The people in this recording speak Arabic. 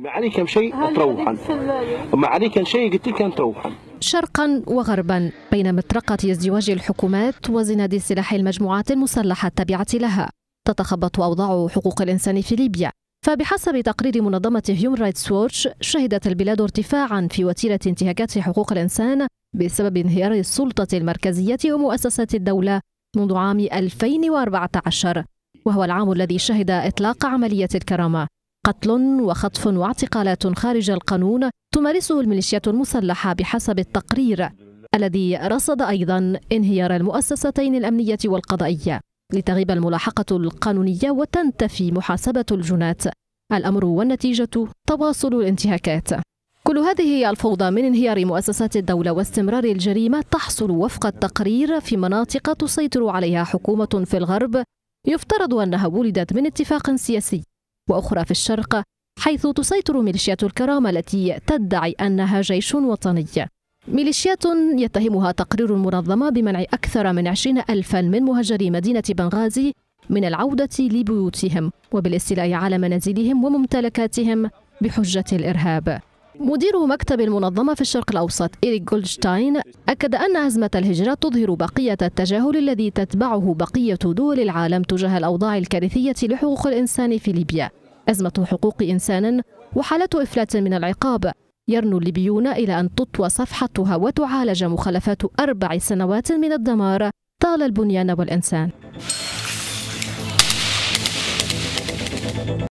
ما عليك شيء تروحا ما عليك شيء قلت لك كان تروحا شرقا وغربا بين مطرقة ازدواج الحكومات وزناد سلاح المجموعات المسلحة التابعة لها تتخبط أوضاع حقوق الإنسان في ليبيا فبحسب تقرير منظمة هيوم رايتس ووتش شهدت البلاد ارتفاعا في وتيرة انتهاكات حقوق الإنسان بسبب انهيار السلطة المركزية ومؤسسات الدولة منذ عام 2014 وهو العام الذي شهد إطلاق عملية الكرامة قتل وخطف واعتقالات خارج القانون تمارسه الميليشيات المسلحة بحسب التقرير الذي رصد أيضا انهيار المؤسستين الأمنية والقضائية لتغيب الملاحقة القانونية وتنتفي محاسبة الجنات الأمر والنتيجة تواصل الانتهاكات كل هذه الفوضى من انهيار مؤسسات الدولة واستمرار الجريمة تحصل وفق التقرير في مناطق تسيطر عليها حكومة في الغرب يفترض أنها ولدت من اتفاق سياسي وأخرى في الشرق حيث تسيطر ميليشيات الكرامة التي تدعي أنها جيش وطني ميليشيات يتهمها تقرير المنظمة بمنع أكثر من 20 ألفا من مهجري مدينة بنغازي من العودة لبيوتهم وبالاستيلاء على منازلهم وممتلكاتهم بحجة الإرهاب مدير مكتب المنظمة في الشرق الأوسط إيريك جولدشتاين أكد أن أزمة الهجرة تظهر بقية التجاهل الذي تتبعه بقية دول العالم تجاه الأوضاع الكارثية لحقوق الإنسان في ليبيا أزمة حقوق إنسان وحالة إفلات من العقاب يرنو الليبيون إلى أن تطوى صفحتها وتعالج مخلفات أربع سنوات من الدمار طال البنيان والإنسان